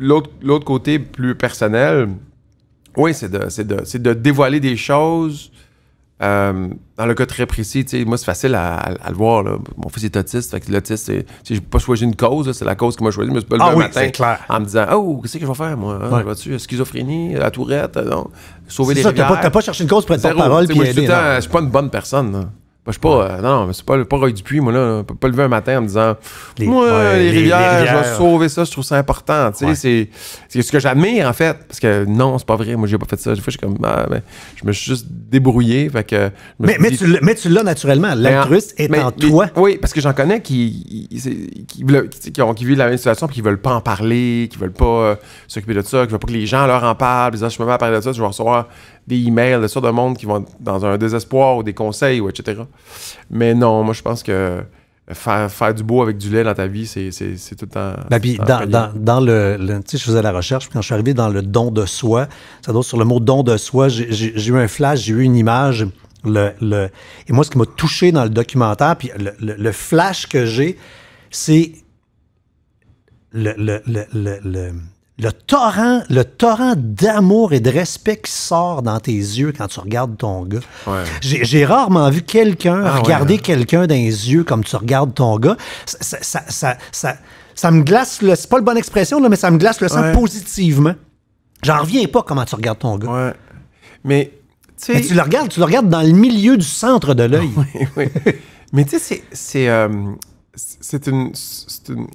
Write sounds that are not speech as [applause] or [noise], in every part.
l'autre côté plus personnel, oui, c'est de, de, de, dévoiler des choses. Euh, dans le cas très précis, moi, c'est facile à, le voir. Mon fils est autiste. Fait que l'autiste, c'est, j'ai pas choisi une cause. c'est la cause qu'il m'a choisi. Je me pas le ah oui, matin clair. en me disant Oh, qu'est-ce que je vais faire, moi hein? tu Schizophrénie, la tourette, sauver les gens. Tu n'as pas, cherché une cause pour être porte parole. Je suis pas une bonne personne. Là pas je suis pas. Euh, non, mais c'est pas, le pas du puits. moi, là. Je peux pas lever un matin en me disant les, Moi, les, rivières, je vais sauver ça, je trouve ça important. c'est ce que j'admire, en fait. Parce que non, c'est pas vrai. Moi, j'ai pas fait ça. Des fois, je suis comme ah, ben, Je me suis juste débrouillé. Fait que, mais, mais, tu l'as naturellement. Ben, L'altruiste est en toi. oui, parce que j'en connais qui, ont, qui, vivent la même situation puis qui veulent pas en parler, qui veulent pas euh, s'occuper de ça, qui veulent pas que les gens leur en parlent. disent ah, je me mets à parler de ça, je vais recevoir des emails, de ça, de monde qui vont dans un désespoir ou des conseils, ou etc. Mais non, moi, je pense que faire, faire du beau avec du lait dans ta vie, c'est, c'est, tout le temps. Ben, puis dans, dans, le. tu sais, je faisais la recherche, puis quand je suis arrivé dans le don de soi, ça doit sur le mot don de soi, j'ai, eu un flash, j'ai eu une image. Le, le, et moi, ce qui m'a touché dans le documentaire, puis le, le flash que j'ai, c'est le, le torrent, le torrent d'amour et de respect qui sort dans tes yeux quand tu regardes ton gars. J'ai rarement vu quelqu'un ah regarder quelqu'un dans les yeux comme tu regardes ton gars. Ça, me glace le. C'est pas le bonne expression, mais ça me glace le sang positivement. J'en reviens pas comment tu regardes ton gars. Mais, tu le regardes, tu le regardes dans le milieu du centre de l'œil. Ah mais tu sais, c'est. C'est euh, une.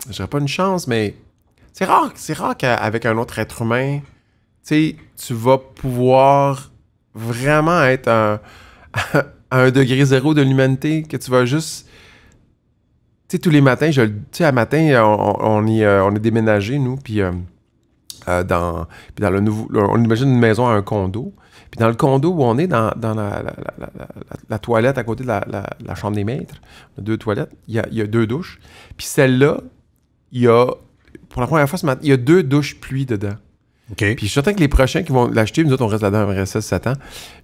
Je pas une chance, mais c'est rare, qu'avec un autre être humain, tu vas pouvoir vraiment être à [laughs] un degré zéro de l'humanité, que tu vas juste. Tu sais, tous les matins, je, tu sais, à matin, on, on euh, est déménagé, nous, puis euh, euh, dans, dans le nouveau. On imagine une maison à un condo. Puis dans le condo où on est, dans, la, la, toilette à côté de la, chambre des maîtres, deux toilettes, il y a, y a, deux douches. Puis celle-là, il y a pour la première fois ce matin, il y a deux douches pluie dedans. Puis je suis certain que les prochains qui vont l'acheter, nous autres, on reste là-dedans, on reste 7 ans,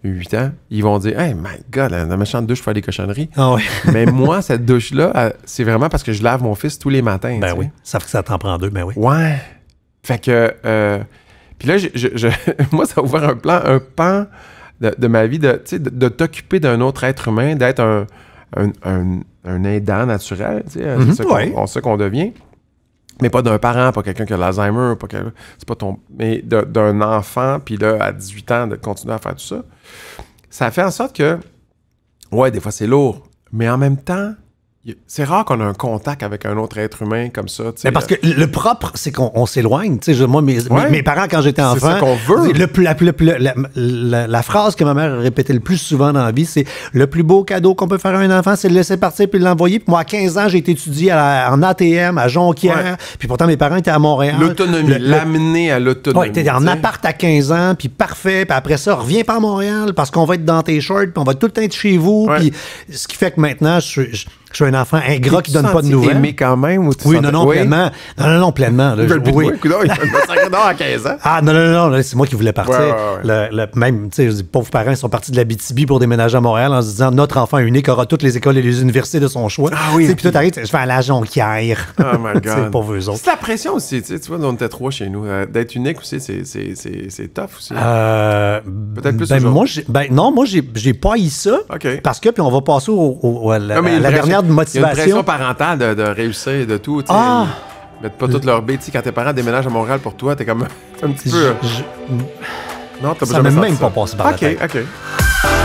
8 ans, ils vont dire Hey, my God, la, méchante douche, fait des cochonneries. Ah [laughs] Mais moi, cette douche-là, c'est vraiment parce que je lave mon fils tous les matins. Ben oui. fait que ça t'en prend deux, ben oui. Ouais. Fait que. Euh, puis là, je, [laughs] moi, ça a ouvert un plan, un pan de, ma vie de, t'occuper d'un autre être humain, d'être un, un, aidant naturel. c'est ce mhm. qu'on devient mais pas d'un parent, pas quelqu'un qui a l'Alzheimer, pas c'est pas ton, mais d'un enfant, puis là, à 18 ans, de continuer à faire tout ça, ça fait en sorte que, ouais, des fois c'est lourd, mais en même temps, c'est rare qu'on a un contact avec un autre être humain comme ça. Mais parce que le propre, c'est qu'on s'éloigne. Moi, mes, mes, parents, quand j'étais enfant, qu'on veut. la, phrase que ma mère répétait le plus souvent dans la vie, c'est le plus beau cadeau qu'on peut faire à un enfant, c'est de le laisser partir puis l'envoyer. moi, à 15 ans, j'ai été étudié en ATM, à Jonquière. Puis pourtant, mes parents étaient à Montréal. L'autonomie, l'amener à l'autonomie. Ouais, t'es en appart à 15 ans, puis parfait. après ça, reviens pas à Montréal parce qu'on va être dans tes shorts, puis on va tout le temps être chez vous. Puis ce qui fait que maintenant, je, je je suis un enfant ingrat qui donne pas de nouvelles. Mais quand même ou tu Oui, non non, pleinement. Non non non, pleinement, là, je, je oui. Coup, non, ans à 15 ans. Ah non non non, c'est moi qui voulais partir. Le, même tu sais, les pauvres parents ils sont partis de la BTB pour déménager à Montréal en se disant notre enfant unique aura toutes les écoles et les universités de son choix. Ah oui. Puis toi t'arrives, je fais à la Jonquière. Oh my [laughs] god. pour eux autres. C'est la pression aussi, tu vois, on était trois chez nous euh, d'être unique aussi, c'est tough aussi. Euh, Peut-être plus ben, moi, ben non, moi j'ai pas eu ça. Ok. Parce que puis on va passer au, à la dernière de motivation. Il y a une pression parentale de, de réussir de tout. Ah! Ils mettent pas toute leur bête. Quand tes parents déménagent à Montréal pour toi, t'es comme [laughs] un petit peu. Je, euh, je... Non, t'as besoin de même ça. pas passé par la tête. OK, OK.